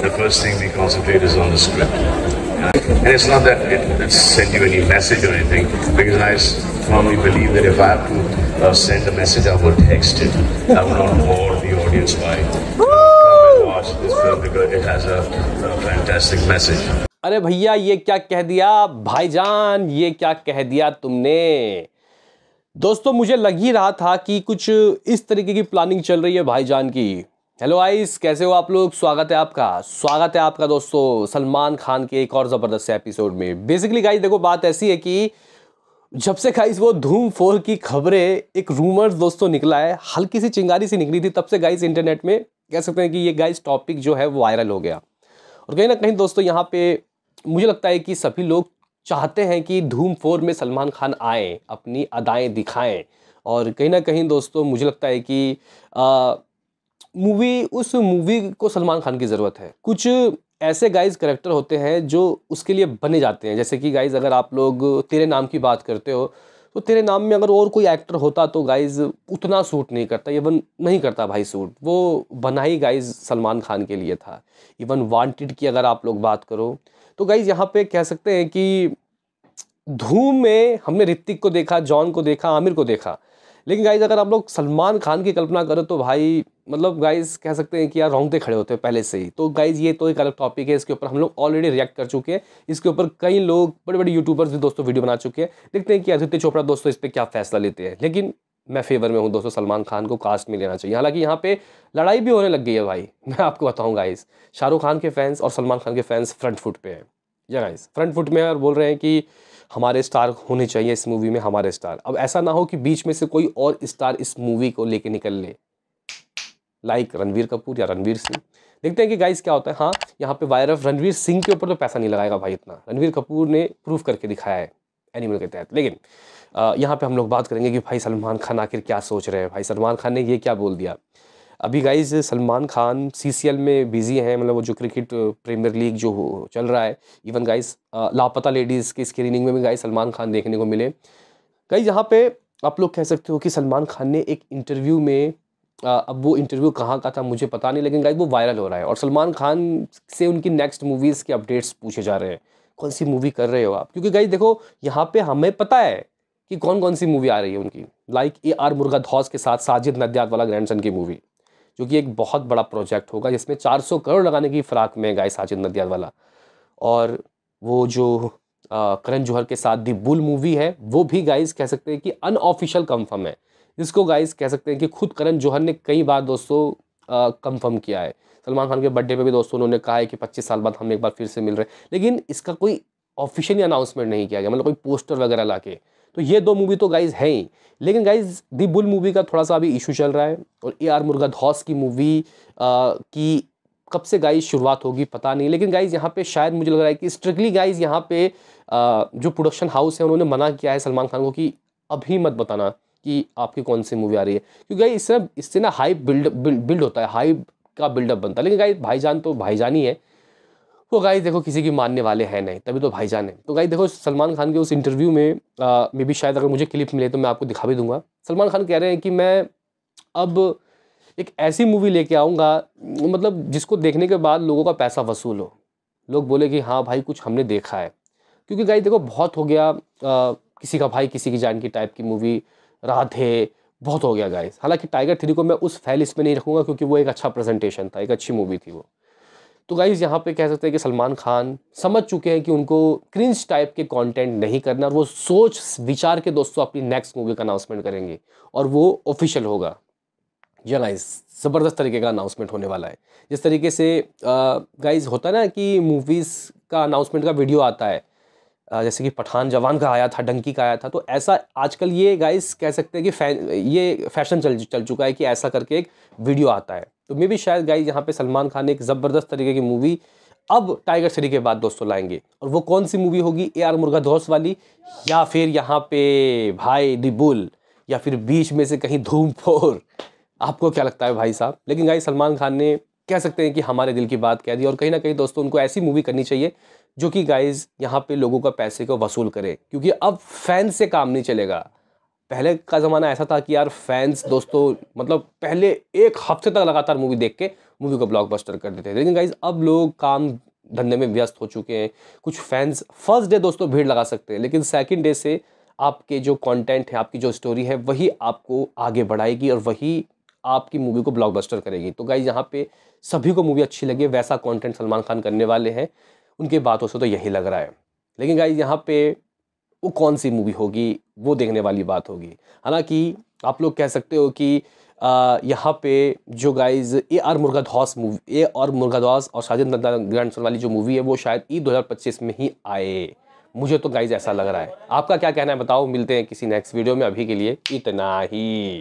The first thing we concentrate is on the script. And it's not that it, it sent you any message or anything, because I firmly believe that if I have to uh, send a message, I would text it. I would not bore the audience by watch this film because it has a, a fantastic message. अरे भैया ये क्या कह दिया भाईजान ये क्या कह दिया तुमने दोस्तों मुझे लग ही रहा था कि कुछ इस तरीके की प्लानिंग चल रही है भाईजान की हेलो आइस कैसे हो आप लोग स्वागत है आपका स्वागत है आपका दोस्तों सलमान खान के एक और ज़बरदस्त एपिसोड में बेसिकली गाइस देखो बात ऐसी है कि जब से गाइस वो धूम फोर की खबरें एक रूमर्स दोस्तों निकला है हल्की सी चिंगारी सी निकली थी तब से गाइस इंटरनेट में कह सकते हैं कि ये गाइस टॉपिक जो है वो वायरल हो गया और कहीं ना कहीं दोस्तों यहाँ पे मुझे लगता है कि सभी लोग चाहते हैं कि धूम फोर में सलमान खान आए अपनी अदाएँ दिखाएँ और कहीं ना कहीं दोस्तों मुझे लगता है कि मूवी उस मूवी को सलमान खान की ज़रूरत है कुछ ऐसे गाइज करेक्टर होते हैं जो उसके लिए बने जाते हैं जैसे कि गाइज अगर आप लोग तेरे नाम की बात करते हो तो तेरे नाम में अगर और कोई एक्टर होता तो गाइज उतना सूट नहीं करता इवन नहीं करता भाई सूट वो बना ही गाइज सलमान खान के लिए था इवन वांटेड की अगर आप लोग बात करो तो गाइज यहाँ पे कह सकते हैं कि धूम में हमने ऋतिक को देखा जॉन को देखा आमिर को देखा लेकिन गाइज अगर आप लोग सलमान खान की कल्पना करो तो भाई मतलब गाइज कह सकते हैं कि यार रोंगते खड़े होते हैं पहले से ही तो गाइज ये तो एक अलग टॉपिक है इसके ऊपर हम लोग ऑलरेडी रिएक्ट कर चुके हैं इसके ऊपर कई लोग बड़े बड़े यूट्यूबर्स भी दोस्तों वीडियो बना चुके हैं देखते हैं कि आदित्य चोपड़ा दोस्तों इस पर क्या फैसला लेते हैं लेकिन मैं फेवर में हूँ दोस्तों सलमान खान को कास्ट में लेना चाहिए हालांकि यहाँ पे लड़ाई भी होने लग गई है भाई मैं आपको बताऊँ गाइज शाहरुख खान के फैंस और सलमान खान के फैंस फ्रंट फुट पे हैं या गाइज फ्रंट फुट में और बोल रहे हैं कि हमारे स्टार होने चाहिए इस मूवी में हमारे स्टार अब ऐसा ना हो कि बीच में से कोई और स्टार इस मूवी को लेके निकल ले लाइक रणवीर कपूर या रणवीर सिंह देखते हैं कि गाइस क्या होता है हाँ यहाँ पे वायर ऑफ रणवीर सिंह के ऊपर तो पैसा नहीं लगाएगा भाई इतना रणवीर कपूर ने प्रूफ करके दिखाया है एनिमल के तहत लेकिन यहाँ पे हम लोग बात करेंगे कि भाई सलमान खान आखिर क्या सोच रहे हैं भाई सलमान खान ने ये क्या बोल दिया अभी गाइज सलमान खान सी में बिजी हैं मतलब वो जो क्रिकेट प्रीमियर लीग जो चल रहा है इवन गाइज लापता लेडीज़ की स्क्रीनिंग में भी गाइज सलमान खान देखने को मिले गाइज यहाँ पे आप लोग कह सकते हो कि सलमान खान ने एक इंटरव्यू में अब वो इंटरव्यू कहाँ का था मुझे पता नहीं लेकिन गाइज वो वायरल हो रहा है और सलमान खान से उनकी नेक्स्ट मूवीज़ के अपडेट्स पूछे जा रहे हैं कौन सी मूवी कर रहे हो आप क्योंकि गाइज देखो यहाँ पे हमें पता है कि कौन कौन सी मूवी आ रही है उनकी लाइक ए आर मुर्गा धौस के साथ साजिद नद्यात वाला ग्रैंड की मूवी जो कि एक बहुत बड़ा प्रोजेक्ट होगा जिसमें 400 करोड़ लगाने की फ़िराक में गाय साजिद नद्यात वाला और वो जो करण जौहर के साथ दी बुल मूवी है वो भी गाइज कह सकते हैं कि अनऑफिशियल कंफर्म है जिसको गाइस कह सकते हैं कि खुद करण जौहर ने कई बार दोस्तों कंफर्म किया है सलमान खान के बर्थडे पे भी दोस्तों उन्होंने कहा है कि 25 साल बाद हम एक बार फिर से मिल रहे हैं लेकिन इसका कोई ऑफिशियली अनाउंसमेंट नहीं किया गया मतलब कोई पोस्टर वगैरह ला के तो ये दो मूवी तो गाइज है ही लेकिन गाइज दी बुल मूवी का थोड़ा सा अभी इशू चल रहा है और ए आर मुर्गा धौस की मूवी की कब से गाइज शुरुआत होगी पता नहीं लेकिन गाइज यहाँ पे शायद मुझे लग रहा है कि स्ट्रिक्टली गाइज यहाँ पे जो प्रोडक्शन हाउस है उन्होंने मना किया है सलमान खान को कि अभी मत बताना कि आपकी कौन सी मूवी आ रही है क्योंकि गाई इससे इससे ना हाई बिल्ड बिल्ड होता है हाई का बिल्डअप बनता है लेकिन गाई भाईजान तो भाईजान ही है वो गाई देखो किसी की मानने वाले हैं नहीं तभी तो भाईजान है तो गाई देखो सलमान खान के उस इंटरव्यू में मे भी शायद अगर मुझे क्लिप मिले तो मैं आपको दिखा भी दूंगा सलमान खान कह रहे हैं कि मैं अब एक ऐसी मूवी लेके आऊँगा मतलब जिसको देखने के बाद लोगों का पैसा वसूल हो लोग बोले कि हाँ भाई कुछ हमने देखा है क्योंकि गाई देखो बहुत हो गया आ, किसी का भाई किसी की जान की टाइप की मूवी राधे बहुत हो गया गाइस हालांकि टाइगर थ्री को मैं उस फैल इसमें नहीं रखूँगा क्योंकि वो एक अच्छा प्रेजेंटेशन था एक अच्छी मूवी थी वो तो गाइज़ यहाँ पे कह सकते हैं कि सलमान खान समझ चुके हैं कि उनको क्रिंज टाइप के कंटेंट नहीं करना और वो सोच विचार के दोस्तों अपनी नेक्स्ट मूवी का अनाउंसमेंट करेंगे और वो ऑफिशियल होगा या गाइज ज़बरदस्त तरीके का अनाउंसमेंट होने वाला है जिस तरीके से गाइज होता है ना कि मूवीज़ का अनाउंसमेंट का वीडियो आता है जैसे कि पठान जवान का आया था डंकी का आया था तो ऐसा आजकल ये गाइस कह सकते हैं कि फै, ये फैशन चल चल चुका है कि ऐसा करके एक वीडियो आता है तो मे भी शायद गाइस यहाँ पे सलमान खान ने एक ज़बरदस्त तरीके की मूवी अब टाइगर श्री के बाद दोस्तों लाएंगे और वो कौन सी मूवी होगी ए आर मुर्गा धोस वाली या फिर यहाँ पे भाई दी बुल या फिर बीच में से कहीं धूम फोर आपको क्या लगता है भाई साहब लेकिन गाई सलमान खान ने कह सकते हैं कि हमारे दिल की बात कह दी और कहीं ना कहीं दोस्तों उनको ऐसी मूवी करनी चाहिए जो कि गाइज यहाँ पे लोगों का पैसे को वसूल करे क्योंकि अब फैंस से काम नहीं चलेगा पहले का ज़माना ऐसा था कि यार फैंस दोस्तों मतलब पहले एक हफ्ते तक लगातार मूवी देख के मूवी को ब्लॉकबस्टर कर देते थे लेकिन गाइज अब लोग काम धंधे में व्यस्त हो चुके हैं कुछ फैंस फर्स्ट डे दोस्तों भीड़ लगा सकते हैं लेकिन सेकेंड डे से आपके जो कंटेंट है आपकी जो स्टोरी है वही आपको आगे बढ़ाएगी और वही आपकी मूवी को ब्लॉकबस्टर करेगी तो गाइज यहाँ पे सभी को मूवी अच्छी लगी वैसा कंटेंट सलमान खान करने वाले हैं उनकी बातों से तो यही लग रहा है लेकिन गाइज यहाँ पे वो कौन सी मूवी होगी वो देखने वाली बात होगी हालांकि आप लोग कह सकते हो कि यहाँ पे जो guys A R Murugadoss movie A R Murugadoss और साजिद नंदा ग्रैंडसन वाली जो मूवी है वो शायद ई 2025 में ही आए मुझे तो गाइज ऐसा लग रहा है आपका क्या कहना है बताओ मिलते हैं किसी नेक्स्ट वीडियो में अभी के लिए इतना ही